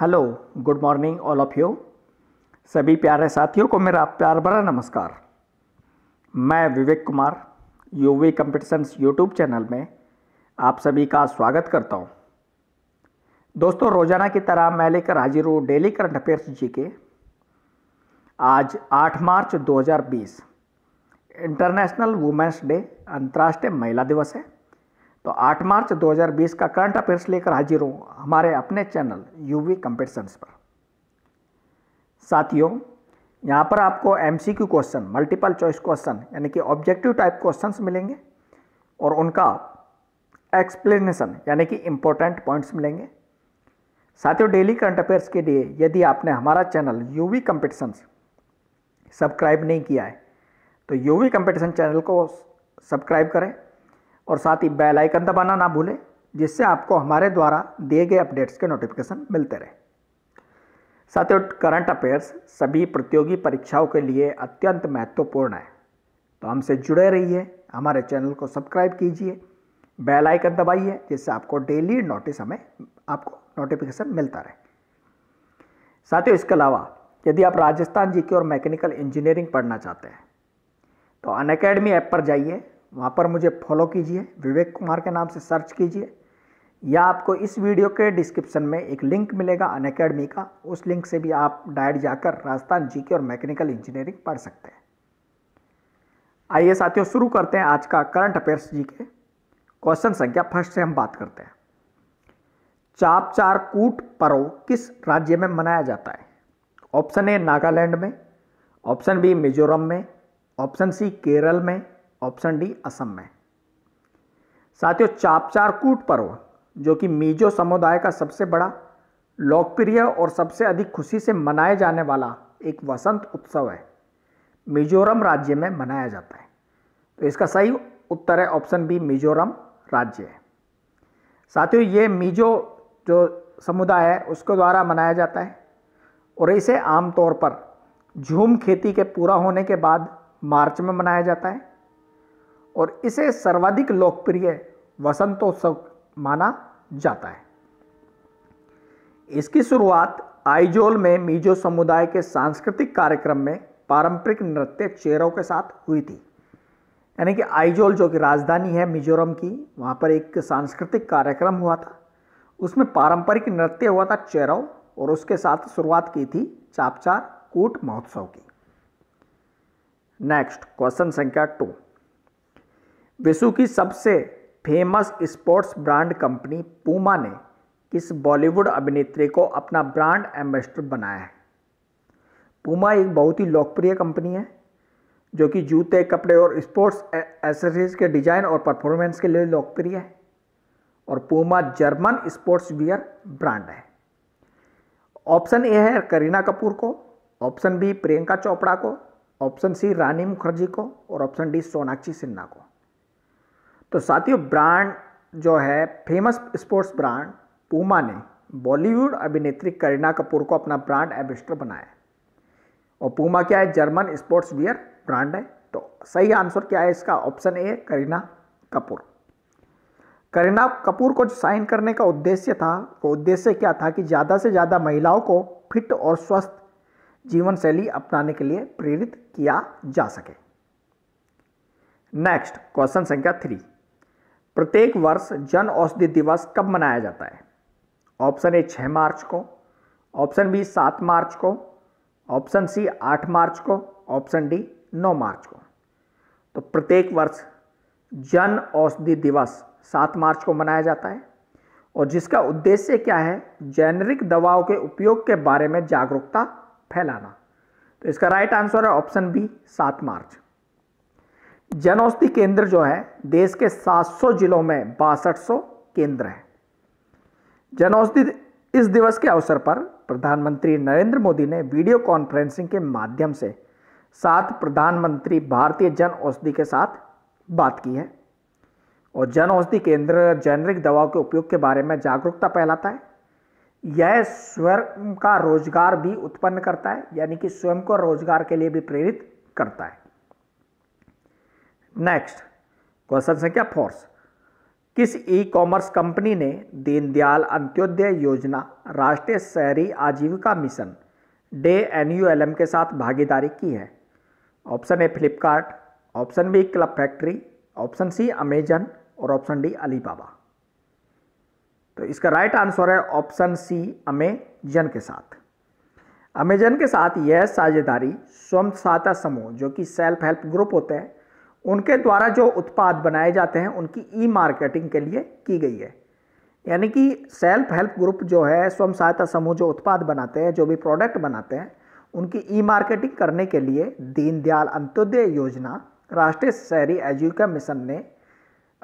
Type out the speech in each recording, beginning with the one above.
Hello good morning all of you सभी प्यारे साथियों को मेरा प्यार भरा नमस्कार मैं Vivek Kumar UV competitions YouTube channel में आप सभी का स्वागत करता हूं। दोस्तों रोज़ाना की तरह मैं लेकर हाजिर हूँ डेली करंट अफेयर्स जी के आज 8 मार्च 2020 इंटरनेशनल वुमेंस डे अंतर्राष्ट्रीय महिला दिवस है तो 8 मार्च 2020 का करंट अफेयर्स लेकर हाजिर हूँ हमारे अपने चैनल यूवी कंपटीशंस पर साथियों यहाँ पर आपको MCQ question multiple choice question यानी कि ऑब्जेक्टिव टाइप क्वेश्चंस मिलेंगे और उनका एक्सप्लेनेशन यानी कि इम्पोर्टेंट पॉइंट्स मिलेंगे साथियों डेली करंट अफेयर्स के लिए यदि आपने हमारा चैनल यू वी सब्सक्राइब नहीं किया है तो यू वी चैनल को सब्सक्राइब करें और साथ ही बेल आइकन दबाना ना भूलें जिससे आपको हमारे द्वारा दिए गए अपडेट्स के नोटिफिकेशन मिलते रहे साथ ही करंट अफेयर्स सभी प्रतियोगी परीक्षाओं के लिए अत्यंत महत्वपूर्ण है तो हमसे जुड़े रहिए हमारे चैनल को सब्सक्राइब कीजिए बेल आइकन दबाइए जिससे आपको डेली नोटिस हमें आपको नोटिफिकेशन मिलता रहे साथियों इसके अलावा यदि आप राजस्थान जी और मैकेनिकल इंजीनियरिंग पढ़ना चाहते हैं तो अन ऐप पर जाइए वहाँ पर मुझे फॉलो कीजिए विवेक कुमार के नाम से सर्च कीजिए या आपको इस वीडियो के डिस्क्रिप्शन में एक लिंक मिलेगा अन अकेडमी का उस लिंक से भी आप डायरेक्ट जाकर राजस्थान जीके और मैकेनिकल इंजीनियरिंग पढ़ सकते हैं आइए साथियों शुरू करते हैं आज का करंट अफेयर्स जी के क्वेश्चन संख्या फर्स्ट से हम बात करते हैं चाप चार कूट पर्व किस राज्य में मनाया जाता है ऑप्शन ए नागालैंड में ऑप्शन बी मिजोरम में ऑप्शन सी केरल में ऑप्शन डी असम में साथियों चापचारकूट पर्व जो कि मीजो समुदाय का सबसे बड़ा लोकप्रिय और सबसे अधिक खुशी से मनाया जाने वाला एक वसंत उत्सव है मिजोरम राज्य में मनाया जाता है तो इसका सही उत्तर है ऑप्शन बी मिजोरम राज्य है साथियों ये मिजो जो समुदाय है उसके द्वारा मनाया जाता है और इसे आमतौर पर झूम खेती के पूरा होने के बाद मार्च में मनाया जाता है और इसे सर्वाधिक लोकप्रिय वसंतोत्सव माना जाता है इसकी शुरुआत आइजोल में मिजो समुदाय के सांस्कृतिक कार्यक्रम में पारंपरिक नृत्य चेहरों के साथ हुई थी यानी कि आइजोल जो कि राजधानी है मिजोरम की वहाँ पर एक सांस्कृतिक कार्यक्रम हुआ था उसमें पारंपरिक नृत्य हुआ था चेरव और उसके साथ शुरुआत की थी चापचार कूट महोत्सव की नेक्स्ट क्वेश्चन संख्या टू विश्व की सबसे famous sports brand company Puma ने किस बॉलीवुड अभिनेत्री को अपना ब्रांड एम्बेसडर बनाया है पूमा एक बहुत ही लोकप्रिय कंपनी है जो कि जूते कपड़े और स्पोर्ट्स एसेसरीज के डिज़ाइन और परफॉर्मेंस के लिए लोकप्रिय है और Puma German sports wear brand है ऑप्शन ए है करीना कपूर को ऑप्शन बी प्रियंका चोपड़ा को ऑप्शन सी रानी मुखर्जी को और ऑप्शन डी सोनाक्षी सिन्हा को तो साथियों ब्रांड जो है फेमस स्पोर्ट्स ब्रांड पूमा ने बॉलीवुड अभिनेत्री करीना कपूर को अपना ब्रांड एम्बेस्टर बनाया और पूमा क्या है जर्मन स्पोर्ट्स वियर ब्रांड है तो सही आंसर क्या है इसका ऑप्शन ए करीना कपूर करीना कपूर को साइन करने का उद्देश्य था तो उद्देश्य क्या था कि ज़्यादा से ज़्यादा महिलाओं को फिट और स्वस्थ जीवन शैली अपनाने के लिए प्रेरित किया जा सके नेक्स्ट क्वेश्चन संख्या थ्री प्रत्येक वर्ष जन औषधि दिवस कब मनाया जाता है ऑप्शन ए छः मार्च को ऑप्शन बी सात मार्च को ऑप्शन सी आठ मार्च को ऑप्शन डी नौ मार्च को तो प्रत्येक वर्ष जन औषधि दिवस सात मार्च को मनाया जाता है और जिसका उद्देश्य क्या है जेनरिक दवाओं के उपयोग के बारे में जागरूकता फैलाना तो इसका राइट आंसर है ऑप्शन बी सात मार्च जन औषधि केंद्र जो है देश के 700 जिलों में बासठ केंद्र हैं जन औषधि इस दिवस के अवसर पर प्रधानमंत्री नरेंद्र मोदी ने वीडियो कॉन्फ्रेंसिंग के माध्यम से सात प्रधानमंत्री भारतीय जन औषधि के साथ बात की है और जन औषधि केंद्र जेनरिक दवाओं के उपयोग के बारे में जागरूकता फैलाता है यह स्वयं का रोजगार भी उत्पन्न करता है यानी कि स्वयं को रोजगार के लिए भी प्रेरित करता है नेक्स्ट क्वेश्चन संख्या फोर्स किस ई कॉमर्स कंपनी ने दीनदयाल अंत्योदय योजना राष्ट्रीय शहरी आजीविका मिशन डे एन के साथ भागीदारी की है option A Flipkart option B Club Factory option C Amazon और ऑप्शन डी अलीबाबा तो इसका राइट आंसर है ऑप्शन सी अमेजन के साथ अमेजन के साथ यह साझेदारी स्वयं सहायता समूह जो कि सेल्फ हेल्प ग्रुप होते हैं उनके द्वारा जो उत्पाद बनाए जाते हैं उनकी ई मार्केटिंग के लिए की गई है यानी कि सेल्फ हेल्प ग्रुप जो है स्वयं सहायता समूह जो उत्पाद बनाते हैं जो भी प्रोडक्ट बनाते हैं उनकी ई मार्केटिंग करने के लिए दीनदयाल अंत्योदय योजना राष्ट्रीय शहरी एजुका मिशन ने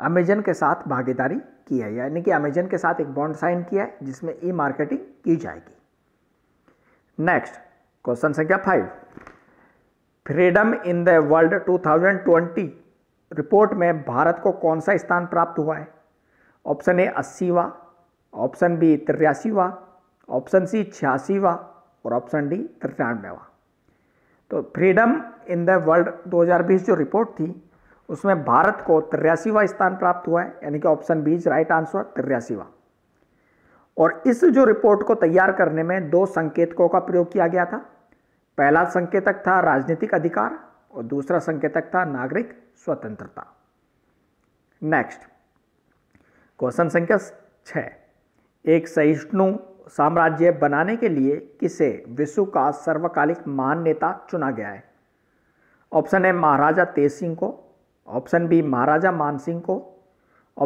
अमेजन के साथ भागीदारी की है यानी कि अमेजन के साथ एक बॉन्ड साइन किया है जिसमें ई मार्केटिंग की जाएगी नेक्स्ट क्वेश्चन संख्या five Freedom in the World 2020 report में भारत को कौन सा स्थान प्राप्त हुआ है ऑप्शन ए अस्सीवा ऑप्शन बी तिरासीवा ऑप्शन सी छियासीवा और ऑप्शन डी तिरानवेवा तो फ्रीडम इन द वर्ल्ड 2020 जो रिपोर्ट थी उसमें भारत को तिरासीवा स्थान प्राप्त हुआ है यानी कि option B is right answer तिरासीवा और इस जो रिपोर्ट को तैयार करने में दो संकेतकों का प्रयोग किया गया था पहला संकेतक था राजनीतिक अधिकार और दूसरा संकेतक था नागरिक स्वतंत्रता नेक्स्ट क्वेश्चन संख्या छ एक सहिष्णु साम्राज्य बनाने के लिए किसे विश्व का सर्वकालिक महान नेता चुना गया है ऑप्शन ए महाराजा तेज सिंह को ऑप्शन बी महाराजा मान सिंह को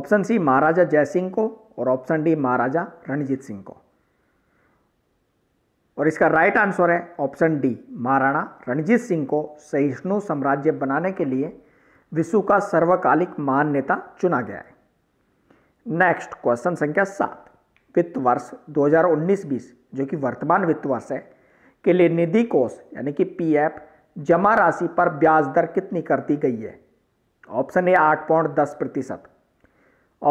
ऑप्शन सी महाराजा जय सिंह को और ऑप्शन डी महाराजा रणजीत सिंह को और इसका राइट आंसर है ऑप्शन डी महाराणा रणजीत सिंह को सहिष्णु साम्राज्य बनाने के लिए विश्व का सर्वकालिक महान नेता चुना गया है नेक्स्ट क्वेश्चन संख्या सात वित्त वर्ष 2019-20 जो कि वर्तमान वित्त वर्ष है के लिए निधि कोष यानी कि पीएफ जमा राशि पर ब्याज दर कितनी कर दी गई है ऑप्शन ए आठ पॉइंट दस प्रतिशत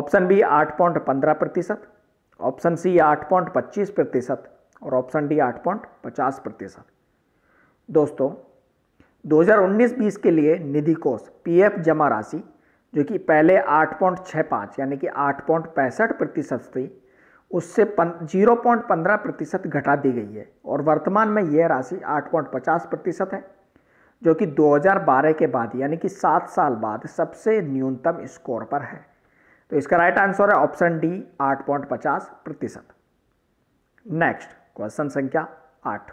ऑप्शन बी आठ पॉइंट पंद्रह प्रतिशत ऑप्शन सी आठ पॉइंट पच्चीस प्रतिशत और ऑप्शन डी आठ पॉइंट पचास प्रतिशत दोस्तों 2019-20 के लिए निधि कोष पीएफ जमा राशि जो कि पहले आठ पॉइंट छः पाँच यानी कि आठ पॉइंट पैंसठ प्रतिशत थी उससे जीरो पॉइंट पंद्रह प्रतिशत घटा दी गई है और वर्तमान में यह राशि आठ पॉइंट पचास प्रतिशत है जो कि 2012 के बाद यानी कि सात साल बाद सबसे न्यूनतम स्कोर पर है तो इसका राइट आंसर है ऑप्शन डी आठ पॉइंट पचास प्रतिशत नेक्स्ट क्वेश्चन संख्या आठ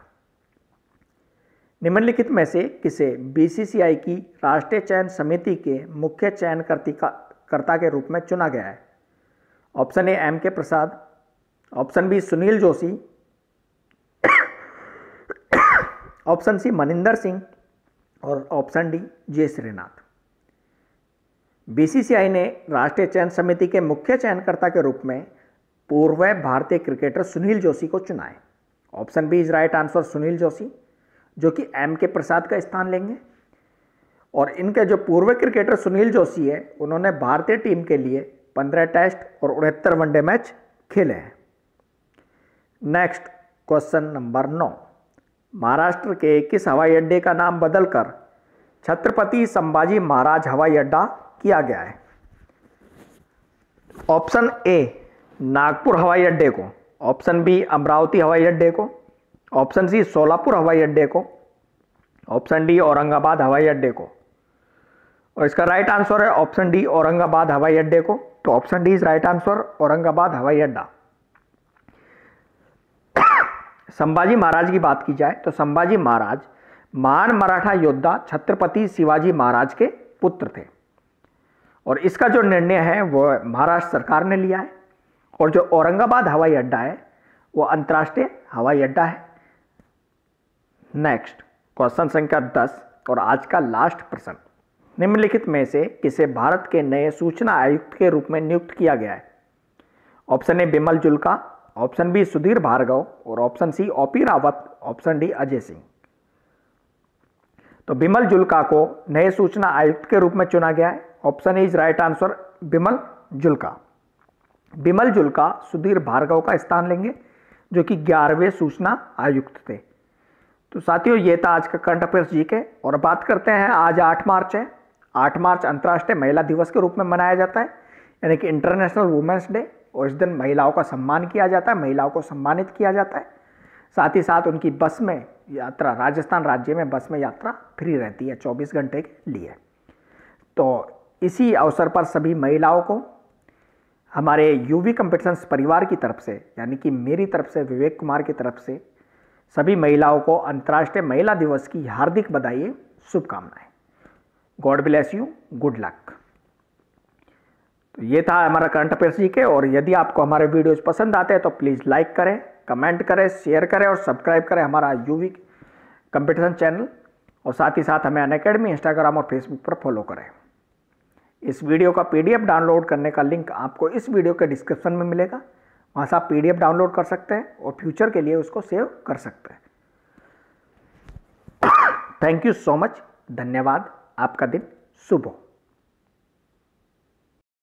निम्नलिखित में से किसे बीसीसीआई की राष्ट्रीय चयन समिति के मुख्य चयन कर्ता के रूप में चुना गया है option A M K Prasad option B Sunil Joshi option C Maninder Singh और option D J Srinath BCCI ने राष्ट्रीय चयन समिति के मुख्य चयनकर्ता के रूप में पूर्व भारतीय क्रिकेटर सुनील जोशी को चुना है option B is right answer Sunil Joshi जो कि एम के प्रसाद का स्थान लेंगे और इनके जो पूर्व क्रिकेटर सुनील जोशी है उन्होंने भारतीय टीम के लिए पंद्रह टेस्ट और उनहत्तर वनडे मैच खेले हैं नेक्स्ट क्वेश्चन नंबर नौ महाराष्ट्र के किस हवाई अड्डे का नाम बदलकर छत्रपति संभाजी महाराज हवाई अड्डा किया गया है ऑप्शन ए नागपुर हवाई अड्डे को ऑप्शन बी अमरावती हवाई अड्डे को ऑप्शन सी सोलापुर हवाई अड्डे को ऑप्शन डी औरंगाबाद हवाई अड्डे को और इसका राइट आंसर है ऑप्शन डी औरंगाबाद हवाई अड्डे को तो option D is right answer Aurangabad हवाई अड्डा संभाजी महाराज की बात की जाए तो संभाजी महाराज महान मराठा योद्धा छत्रपति शिवाजी महाराज के पुत्र थे और इसका जो निर्णय है वह महाराष्ट्र सरकार ने लिया है और जो औरंगाबाद हवाई अड्डा है वो अंतर्राष्ट्रीय हवाई अड्डा है नेक्स्ट क्वेश्चन संख्या दस और आज का लास्ट प्रश्न निम्नलिखित में से किसे भारत के नए सूचना आयुक्त के रूप में नियुक्त किया गया है option A Bimal Julka option B Sudhir Bhargava और option C OP Rawat option D Ajay Singh तो बिमल जुल्का को नए सूचना आयुक्त के रूप में चुना गया है option A is right answer Bimal Julka Bimal Julka Sudhir Bhargava का स्थान लेंगे जो कि ग्यारहवें सूचना आयुक्त थे तो साथियों ये था आज का करंट अफेयर्स जी के और बात करते हैं आज आठ मार्च है आठ मार्च अंतर्राष्ट्रीय महिला दिवस के रूप में मनाया जाता है यानी कि इंटरनेशनल वुमेंस डे और इस दिन महिलाओं का सम्मान किया जाता है महिलाओं को सम्मानित किया जाता है साथ ही साथ उनकी बस में यात्रा राजस्थान राज्य में बस में यात्रा फ्री रहती है 24 घंटे के लिए तो इसी अवसर पर सभी महिलाओं को हमारे यूवी कंपटीशंस परिवार की तरफ से यानी कि मेरी तरफ से विवेक कुमार की तरफ से सभी महिलाओं को अंतर्राष्ट्रीय महिला दिवस की हार्दिक बधाई शुभकामनाएं God bless you good luck तो ये था हमारा करंट अफेयर्स जी के और यदि आपको हमारे वीडियोज पसंद आते हैं तो प्लीज़ लाइक करें कमेंट करें शेयर करें और सब्सक्राइब करें हमारा यूवी कंपटीशन चैनल और साथ ही साथ हमें अन इंस्टाग्राम और फेसबुक पर फॉलो करें इस वीडियो का पीडीएफ डाउनलोड करने का लिंक आपको इस वीडियो के डिस्क्रिप्शन में मिलेगा वहाँ से आप पी डाउनलोड कर सकते हैं और फ्यूचर के लिए उसको सेव कर सकते हैं थैंक यू सो मच धन्यवाद आपका दिन शुभ हो